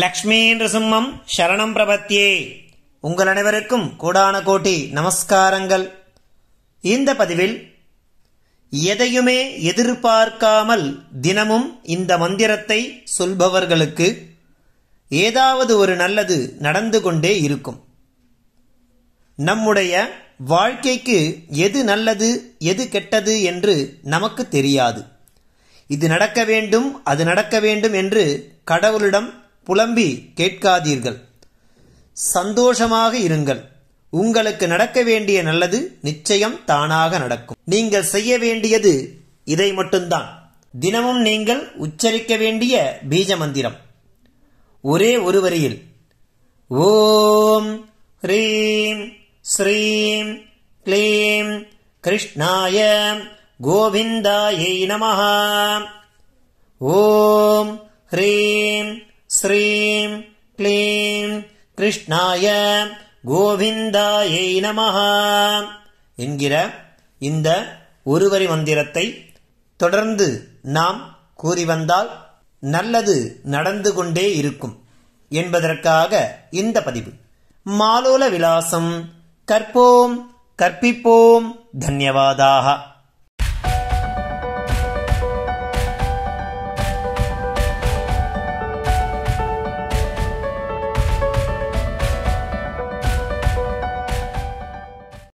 லக்ஷ்மீ நிருசிம்மம் சரணம் பிரபத்தியே உங்கள் அனைவருக்கும் கூடான கோட்டி நமஸ்காரங்கள் இந்த பதிவில் எதையுமே எதிர்பார்க்காமல் தினமும் இந்த மந்திரத்தை சொல்பவர்களுக்கு ஏதாவது ஒரு நல்லது நடந்து கொண்டே இருக்கும் நம்முடைய வாழ்க்கைக்கு எது நல்லது எது கெட்டது என்று நமக்கு தெரியாது இது நடக்க வேண்டும் அது நடக்க வேண்டும் என்று கடவுளிடம் புலம்பி கேட்காதீர்கள் சந்தோஷமாக இருங்கள் உங்களுக்கு நடக்க வேண்டிய நல்லது நிச்சயம் தானாக நடக்கும் நீங்கள் செய்ய வேண்டியது இதை மட்டும்தான் தினமும் நீங்கள் உச்சரிக்க வேண்டிய பீஜ மந்திரம் ஒரே ஒரு வரியில் ஓம் ஹ்ரீம் ஸ்ரீம் க்ளீம் கிருஷ்ணாய கோவிந்தாயை நம ஓம் ஹ்ரீம் ஹ்ரீம் க்ளீம் கிருஷ்ணாய கோவிந்தாயை நம என்கிற இந்த ஒருவரி மந்திரத்தை தொடர்ந்து நாம் கூறி வந்தால் நல்லது நடந்து கொண்டே இருக்கும் என்பதற்காக இந்த பதிவு மாலோல விலாசம் கற்போம் கற்பிப்போம் தன்யவாதாக